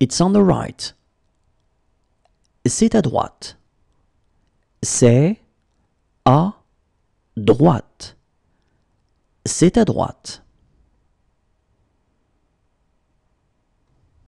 It's on the right. C'est à droite. C'est à droite. C'est à droite.